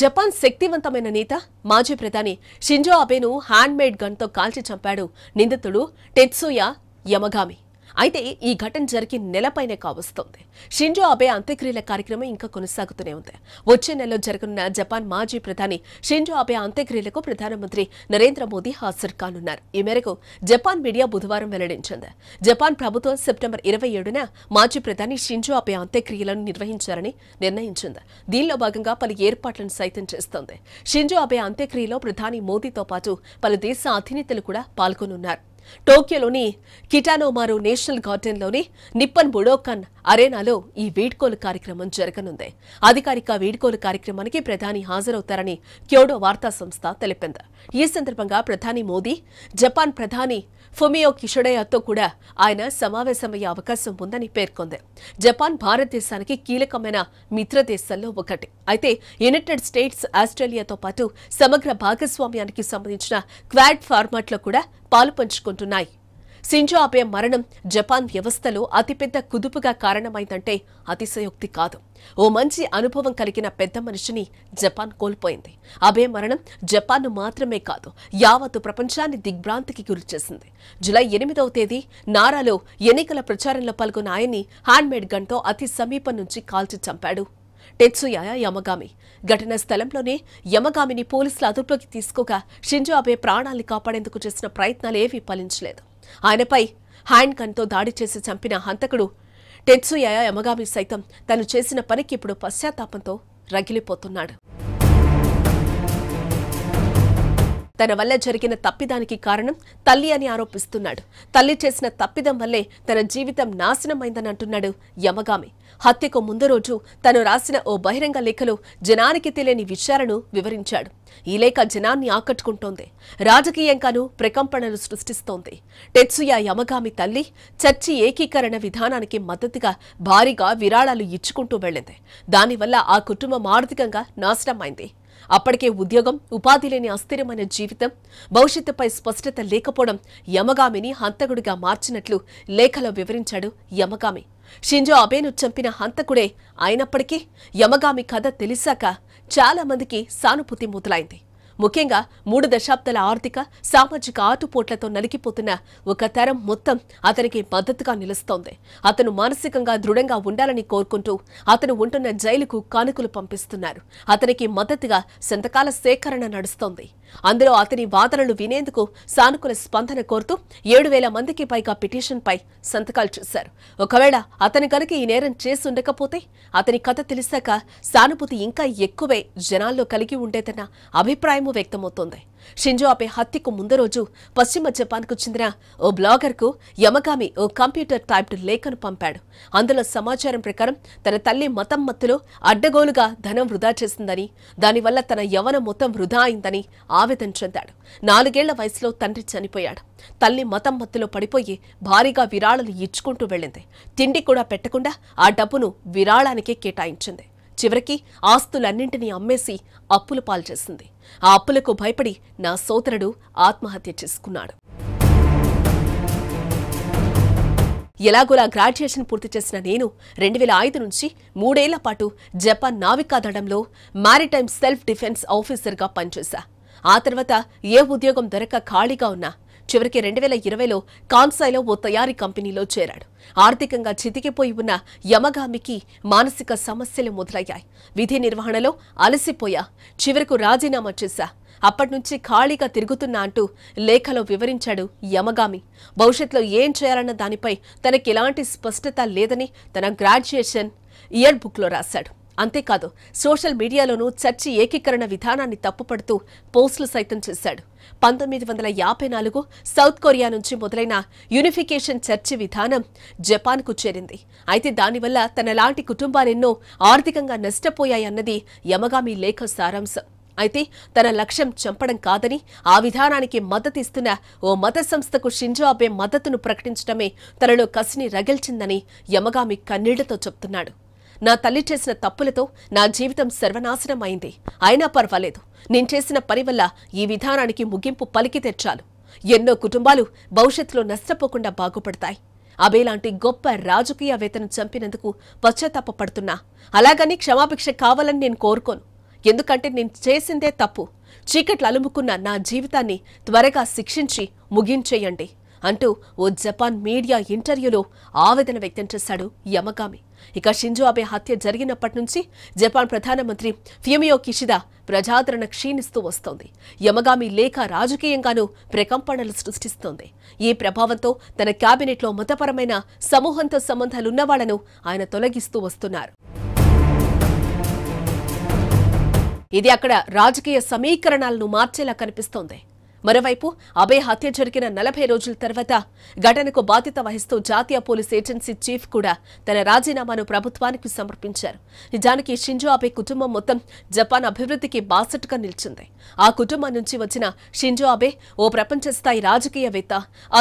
Japan శక్తివంతమైన నేత మాజీ ప్రధాని షింజో అబేను హ్యాండ్మేడ్ గన్తో కాల్చి చంపాడు నిందితుడు టెత్సూయా యమగామి అయితే ఈ ఘటన జరిగి నెలపైనే కావస్తోంది షింజో అబే అంత్యక్రియల కార్యక్రమం ఇంకా కొనసాగుతూనే ఉంది వచ్చే నెలలో జరగనున్న జపాన్ మాజీ ప్రధాని షింజో అబే అంత్యక్రియలకు ప్రధానమంత్రి నరేంద్ర మోదీ హాజరు కానున్నారు ఈ మేరకు జపాన్ మీడియా బుధవారం వెల్లడించింది జపాన్ ప్రభుత్వం సెప్టెంబర్ ఇరవై ఏడున మాజీ ప్రధాని షింజో అబే అంత్యక్రియలను నిర్వహించారని నిర్ణయించింది దీనిలో భాగంగా పలు ఏర్పాట్లను సైతం చేస్తోంది షింజో అబే అంత్యక్రియలో ప్రధాని మోదీతో పాటు పలు దేశ అధినేతలు కూడా పాల్గొనున్నారు టోక్యోలోని కిటానోమారు నేషనల్ గార్డెన్లోని నిప్పన్ బుడోకన్ అరేనాలో ఈ వీడ్కోలు కార్యక్రమం జరగనుంది అధికారిక వీడ్కోలు కార్యక్రమానికి ప్రధాని హాజరవుతారని క్యోడో వార్తా సంస్థ తెలిపింది ఈ సందర్భంగా ప్రధాని మోదీ జపాన్ ప్రధాని ఫుమియో కిషడయాతో కూడా ఆయన సమావేశమయ్యే అవకాశం ఉందని పేర్కొంది జపాన్ భారతదేశానికి కీలకమైన మిత్ర దేశాల్లో ఒకటి అయితే యునైటెడ్ స్టేట్స్ ఆస్ట్రేలియాతో పాటు సమగ్ర భాగస్వామ్యానికి సంబంధించిన క్వాడ్ ఫార్మాట్లో కూడా పాలు పంచుకుంటున్నాయి సింజో అబే మరణం జపాన్ వ్యవస్థలో అతిపెద్ద కుదుపుగా కారణమైందంటే అతిశయోక్తి కాదు ఓ మంచి అనుభవం కలిగిన పెద్ద మనిషిని జపాన్ కోల్పోయింది అబే మరణం జపాన్ మాత్రమే కాదు యావత్తు ప్రపంచాన్ని దిగ్భ్రాంతికి గురిచేసింది జులై ఎనిమిదవ తేదీ నారాలో ఎన్నికల ప్రచారంలో పాల్గొన్న ఆయన్ని హ్యాండ్మేడ్ గన్తో అతి సమీపం నుంచి కాల్చి చంపాడు టెత్సుయా యమగామి ఘటనా స్థలంలోనే యమగామిని పోలీసులు అదుపులోకి తీసుకోగా షింజో అబే ప్రాణాల్ని కాపాడేందుకు చేసిన ప్రయత్నాలు ఏవీ ఫలించలేదు ఆయనపై హ్యాండ్ గన్తో దాడి చేసి చంపిన హంతకుడు టెట్సుయా యమగామి సైతం తను చేసిన పనికి ఇప్పుడు పశ్చాత్తాపంతో రగిలిపోతున్నాడు తన వల్ల జరిగిన తప్పిదానికి కారణం తల్లి అని ఆరోపిస్తున్నాడు తల్లి చేసిన తప్పిదం వల్లే తన జీవితం నాశనమైందని అంటున్నాడు యమగామి హత్యకు ముందు రోజు తను రాసిన ఓ బహిరంగ లేఖలో జనానికి తెలియని విషయాలను వివరించాడు ఈ లేఖ జనాన్ని ఆకట్టుకుంటోంది రాజకీయంగాను ప్రకంపనలు సృష్టిస్తోంది టెత్సుయా యమగామి తల్లి చర్చి ఏకీకరణ విధానానికి మద్దతుగా భారీగా విరాళాలు ఇచ్చుకుంటూ వెళ్లింది దానివల్ల ఆ కుటుంబం ఆర్థికంగా నాశనమైంది అప్పటికే ఉద్యోగం ఉపాధి లేని అస్థిరమైన జీవితం భవిష్యత్తుపై స్పష్టత లేకపోవడం యమగామిని హంతకుడిగా మార్చినట్లు లేఖలో వివరించాడు యమగామి షింజో అబేను చంపిన హంతకుడే అయినప్పటికీ యమగామి కథ తెలిసాక చాలామందికి సానుభూతి మొదలైంది ముఖ్యంగా మూడు దశాబ్దాల ఆర్థిక సామాజిక ఆటుపోట్లతో నలిగిపోతున్న ఒక తరం మొత్తం అతనికి మద్దతుగా నిలుస్తోంది అతను మానసికంగా దృఢంగా ఉండాలని కోరుకుంటూ అతను ఉంటున్న జైలుకు కానుకలు పంపిస్తున్నారు అతనికి మద్దతుగా సంతకాల సేకరణ నడుస్తోంది అందులో అతని వాదనలు వినేందుకు సానుకూల స్పందన కోరుతూ ఏడు వేల మందికి పైగా పిటిషన్పై సంతకాలు చేశారు ఒకవేళ అతని కనుక ఈ నేరం చేసి ఉండకపోతే అతని కథ తెలిసాక సానుభూతి ఇంకా ఎక్కువే జనాల్లో కలిగి ఉండేదన్న అభిప్రాయం ఆశ్చర్యము వ్యక్తమవుతోంది షింజో అబే హత్యకు ముందు రోజు పశ్చిమ జపాన్కు చెందిన ఓ బ్లాగర్కు యమగామి ఓ కంప్యూటర్ టైప్డ్ లేఖను పంపాడు అందులో సమాచారం ప్రకారం తన తల్లి మతం మత్తులో అడ్డగోలుగా ధనం వృధా చేసిందని దానివల్ల తన యవనం మొత్తం వృధా అయిందని ఆవేదన చెందాడు నాలుగేళ్ల వయసులో తండ్రి చనిపోయాడు తల్లి మతం మత్తులో పడిపోయి భారీగా విరాళాలు ఇచ్చుకుంటూ వెళ్ళింది తిండి కూడా పెట్టకుండా ఆ డబ్బును విరాళానికే కేటాయించింది చివరికి ఆస్తులన్నింటినీ అమ్మేసి అప్పుల పాల్చేసింది ఆ అప్పులకు భయపడి నా సోదరుడు ఆత్మహత్య చేసుకున్నాడు ఎలాగోలా గ్రాడ్యుయేషన్ పూర్తి చేసిన నేను రెండు వేల ఐదు నుంచి మూడేళ్ల పాటు జపాన్ నావికా దళంలో మారిటైమ్ సెల్ఫ్ డిఫెన్స్ ఆఫీసర్గా పనిచేశా ఆ తర్వాత ఏ ఉద్యోగం దొరక ఖాళీగా ఉన్నా చివరికి రెండు వేల ఇరవైలో కాన్సాయ్లో ఓ తయారీ కంపెనీలో చేరాడు ఆర్థికంగా చితికిపోయి ఉన్న యమగామికి మానసిక సమస్యలు మొదలయ్యాయి విధి నిర్వహణలో అలసిపోయా చివరకు రాజీనామా చేశా అప్పటినుంచి ఖాళీగా తిరుగుతున్నా అంటూ లేఖలో వివరించాడు యమగామి భవిష్యత్తులో ఏం చేయాలన్న దానిపై తనకి ఎలాంటి స్పష్టత లేదని తన గ్రాడ్యుయేషన్ ఇయర్ బుక్లో రాశాడు అంతేకాదు సోషల్ మీడియాలోనూ చర్చి ఏకీకరణ విధానాన్ని తప్పుపడుతూ పోస్టులు సైతం చేశాడు పంతొమ్మిది వందల యాభై నాలుగు సౌత్ కొరియా నుంచి మొదలైన యూనిఫికేషన్ చర్చి విధానం జపాన్కు చేరింది అయితే దానివల్ల తనలాంటి కుటుంబాలెన్నో ఆర్థికంగా నష్టపోయాయన్నది యమగామి లేఖ సారాంశం అయితే తన లక్ష్యం చంపడం కాదని ఆ విధానానికి మద్దతిస్తున్న ఓ మత సంస్థకు షింజో మద్దతును ప్రకటించడమే తనలో కసిని రగిల్చిందని యమగామి కన్నీళ్లతో చెప్తున్నాడు నా తల్లి చేసిన తప్పులతో నా జీవితం సర్వనాశనం అయింది అయినా పర్వాలేదు నేను చేసిన పని వల్ల ఈ విధానానికి ముగింపు పలికి తెచ్చాలు ఎన్నో కుటుంబాలు భవిష్యత్తులో నష్టపోకుండా బాగుపడతాయి అబేలాంటి గొప్ప రాజకీయవేత్తను చంపినందుకు పశ్చాత్తాప పడుతున్నా అలాగని క్షమాభిక్ష కావాలని నేను కోరుకోను ఎందుకంటే నేను చేసిందే తప్పు చీకట్లు అలుముకున్న నా జీవితాన్ని త్వరగా శిక్షించి ముగించేయండి అంటూ ఓ జపాన్ మీడియా ఇంటర్వ్యూలో ఆవేదన వ్యక్తం చేశాడు యమగామి ఇక షింజో అబే హత్య జరిగినప్పటి నుంచి జపాన్ ప్రధానమంత్రి ఫియమియో కిషిదా ప్రజాదరణ క్షీణిస్తూ వస్తోంది యమగామి లేఖ రాజకీయంగానూ ప్రకంపనలు సృష్టిస్తోంది ఈ ప్రభావంతో తన లో మతపరమైన సమూహంతో సంబంధాలున్నవాళ్లను ఆయన తొలగిస్తూ వస్తున్నారు ఇది అక్కడ రాజకీయ సమీకరణాలను మార్చేలా కనిపిస్తోంది మరోవైపు అబే హత్య జరిగిన నలభై రోజుల తర్వాత ఘటనకు బాధ్యత వహిస్తూ జాతీయ పోలీస్ ఏజెన్సీ చీఫ్ కూడా తన రాజీనామాను ప్రభుత్వానికి సమర్పించారు నిజానికి షింజో అబే కుటుంబం మొత్తం జపాన్ అభివృద్ధికి బాసటగా నిలిచింది ఆ కుటుంబం నుంచి వచ్చిన షింజో అబే ఓ ప్రపంచ స్థాయి రాజకీయవేత్త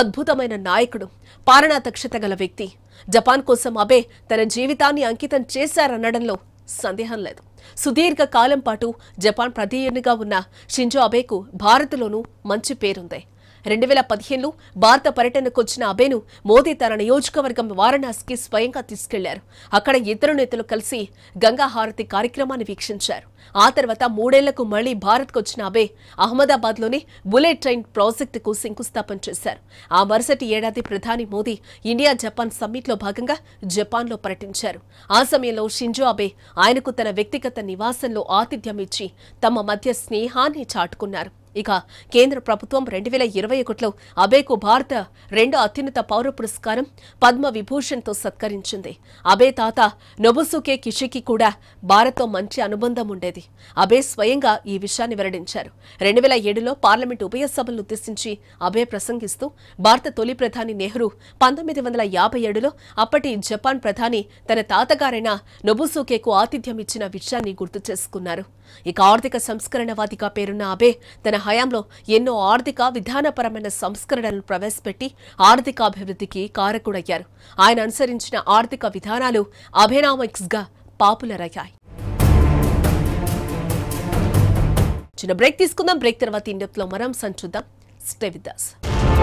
అద్భుతమైన నాయకుడు పారణాదక్షత గల వ్యక్తి జపాన్ కోసం అబే తన జీవితాన్ని అంకితం చేశారనడంలో సందేహం లేదు సుదీర్ఘ కాలం పాటు జపాన్ ప్రతి ఉన్న షింజో అబేకు భారత్లోనూ మంచి పేరుంది రెండు వేల పదిహేనులో భారత పర్యటనకు వచ్చిన అబేను మోదీ తన నియోజకవర్గం వారణాసికి స్వయంగా తీసుకెళ్లారు అక్కడ ఇద్దరు నేతలు కలిసి గంగా హారతి కార్యక్రమాన్ని వీక్షించారు ఆ తర్వాత మూడేళ్లకు మళ్లీ భారత్కు వచ్చిన అబే అహ్మదాబాద్లోని బుల్లెట్ ట్రైన్ ప్రాజెక్టుకు శంకుస్థాపన చేశారు ఆ మరుసటి ఏడాది ప్రధాని మోదీ ఇండియా జపాన్ సమ్మిట్లో భాగంగా జపాన్లో పర్యటించారు ఆ సమయంలో షింజో అబే ఆయనకు తన వ్యక్తిగత నివాసంలో ఆతిథ్యం ఇచ్చి తమ మధ్య స్నేహాన్ని చాటుకున్నారు ఇక కేంద్ర ప్రభుత్వం రెండు వేల ఇరవై ఒకటిలో అబేకు భారత రెండో అత్యున్నత పౌర పురస్కారం పద్మ విభూషణ్తో సత్కరించింది అబే తాత నొబుసుకే కిషికి కూడా భారత్తో మంచి అనుబంధం ఉండేది అబే స్వయంగా ఈ విషయాన్ని వెల్లడించారు రెండు వేల ఏడులో పార్లమెంట్ ఉభయ సభలను ఉద్దేశించి అబే ప్రసంగిస్తూ భారత తొలి ప్రధాని నెహ్రూ పంతొమ్మిది వందల యాభై ఏడులో అప్పటి జపాన్ ప్రధాని తన తాతగారైన నొబుసుకేకు ఆతిథ్యం ఇచ్చిన విషయాన్ని గుర్తు చేసుకున్నారు ఇక ఆర్థిక సంస్కరణవాదిగా పేరున్న అబే తన హయాంలో ఎన్నో ఆర్థిక విధానపరమైన సంస్కరణలను ప్రవేశపెట్టి ఆర్థికాభివృద్ధికి కారకుడయ్యారు ఆయన అనుసరించిన ఆర్థిక విధానాలు గా పాపులర్ అయ్యాయి చిన్న బ్రేక్ తీసుకుందాం బ్రేక్ తర్వాత లో మనం సంచుద్దాం స్టే విత్